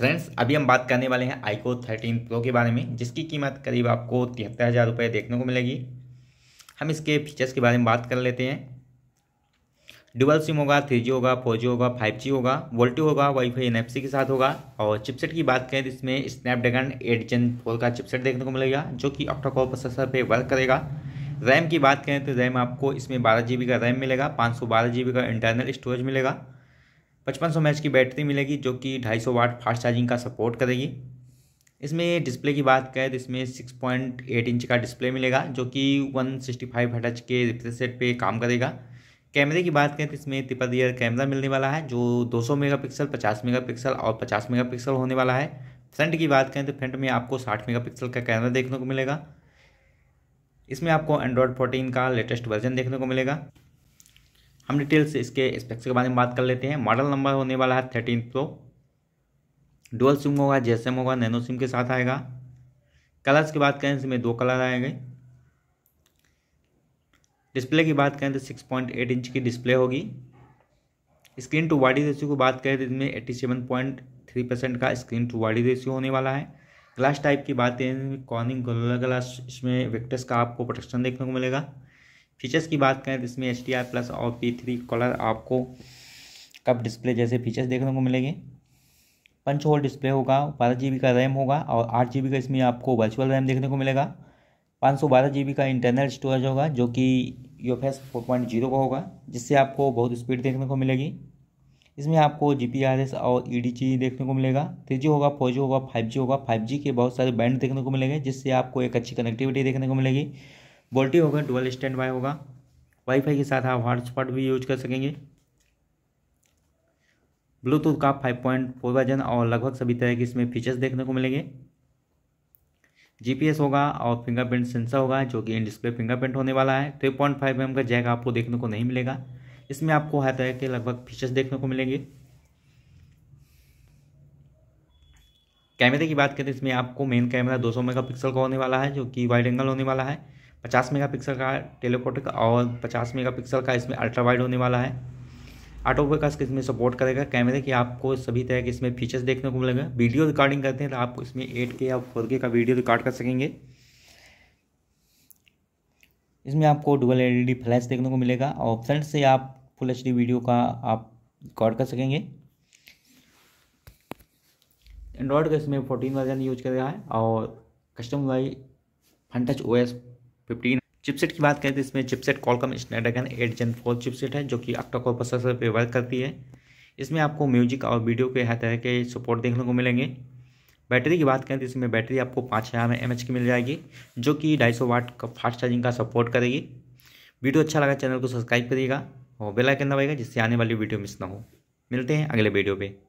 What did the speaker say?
friends अभी हम बात करने वाले हैं आईको थर्टीन प्रो के बारे में जिसकी कीमत करीब आपको तिहत्तर हज़ार रुपये देखने को मिलेगी हम इसके फीचर्स के बारे में बात कर लेते हैं डुबल सिम होगा थ्री जी होगा फोर जी होगा फाइव जी होगा वोल्टी होगा वाईफाई एनएफसी के साथ होगा और चिपसेट की बात करें तो इसमें स्नैपड्रैगन एट जन फोर का चिपसेट देखने को मिलेगा जो कि ऑक्टाकोर प्रोसेसर पर वर्क करेगा रैम की बात करें तो रैम आपको इसमें बारह जी का रैम मिलेगा पाँच सौ बारह जी का इंटरनल स्टोरेज मिलेगा पचपन सौ की बैटरी मिलेगी जो कि ढाई सौ वाट फास्ट चार्जिंग का सपोर्ट करेगी इसमें डिस्प्ले की बात करें तो इसमें सिक्स पॉइंट एट इंच का डिस्प्ले मिलेगा जो कि one sixty five H K refresh rate पर काम करेगा कैमरे की बात करें तो इसमें ट्रिपल ईयर कैमरा मिलने वाला है जो 200 मेगापिक्सल 50 मेगापिक्सल और 50 मेगापिक्सल होने वाला है फ्रंट की बात करें तो फ्रंट में आपको 60 मेगापिक्सल का कैमरा देखने को मिलेगा इसमें आपको एंड्रॉयड फोर्टीन का लेटेस्ट वर्जन देखने को मिलेगा हम डिटेल से इसके स्पेक्स के बारे में बात कर लेते हैं मॉडल नंबर होने वाला है थर्टीन प्रो डुअल सिम होगा जेएसएम होगा नैनो सिम के साथ आएगा कलर्स की बात करें इसमें दो कलर आएंगे डिस्प्ले की बात करें तो सिक्स पॉइंट एट इंच की डिस्प्ले होगी स्क्रीन टू वाडी रेशियो की बात करें तो इसमें eighty seven point three percent का स्क्रीन टू वाडी रेशियो होने वाला है ग्लास टाइप की बात करें कॉर्निंग गोला ग्लास इसमें विक्टस का आपको प्रोटेक्शन देखने को मिलेगा फीचर्स की बात करें तो इसमें एच डी आर प्लस और पी थ्री कलर आपको कप डिस्प्ले जैसे फीचर्स देखने को मिलेंगे पंच होल डिस्प्ले होगा बारह जी बी का रैम होगा और आठ जी बी का इसमें आपको वर्चुअल रैम देखने को मिलेगा पाँच सौ बारह जी बी का इंटरनल स्टोरेज होगा जो कि U F S four point zero का होगा जिससे आपको बहुत स्पीड देखने को मिलेगी इसमें आपको जी पी आर एस और ई डी जी देखने को मिलेगा थ्री जी होगा फोर जी होगा फाइव जी होगा फाइव जी के बहुत सारे बैंड देखने को मिलेंगे जिससे आपको एक अच्छी कनेक्टिविटी देखने को मिलेगी वोल्टी होगा डुअल स्टैंड बाय होगा वाईफाई के साथ आप हॉटस्पॉट भी यूज कर सकेंगे ब्लूटूथ का फाइव पॉइंट फोर वर्जन और लगभग सभी तरह के इसमें फीचर्स देखने को मिलेंगे जीपीएस होगा और फिंगरप्रिंट सेंसर होगा जो कि इन डिस्प्ले फिंगरप्रिंट होने वाला है थ्री पॉइंट फाइव एम का जैक आपको देखने को नहीं मिलेगा इसमें आपको हर तरह के लगभग फीचर्स देखने को मिलेंगे कैमरे की बात करें इसमें आपको मेन कैमरा 200 मेगापिक्सल का होने वाला है जो कि वाइड एंगल होने वाला है 50 मेगापिक्सल का टेलीकोटिक और 50 मेगापिक्सल का इसमें अल्ट्रा वाइड होने वाला है ऑटो फोकस इसमें सपोर्ट करेगा कैमरे की आपको सभी तरह के इसमें फीचर्स देखने को मिलेगा वीडियो रिकॉर्डिंग करते हैं तो आप इसमें एट के या फोर के का वीडियो रिकॉर्ड कर सकेंगे इसमें आपको डुअल एलईडी फ्लैश देखने को मिलेगा और फ्रंट से आप फुल एच वीडियो का आप रिकॉर्ड कर सकेंगे एंड्रॉयड का इसमें फोर्टीन वर्जन यूज कर रहा है और custom Y Funtouch O S fifteen chipset की बात करें तो इसमें chipset Qualcomm Snapdragon eight gen four chipset है जो कि ऑक्टाकोर प्रोसेसर पर वर्क करती है इसमें आपको म्यूजिक और वीडियो के हर तरह के सपोर्ट देखने को मिलेंगे बैटरी की बात करें तो इसमें बैटरी आपको पाँच हज़ार एम एच की मिल जाएगी जो कि ढाई सौ वाट का फास्ट चार्जिंग का सपोर्ट करेगी वीडियो अच्छा लगा चैनल को सब्सक्राइब करिएगा और बेलाइकन दबाएगा जिससे आने वाली वीडियो मिस ना हो मिलते हैं अगले वीडियो पर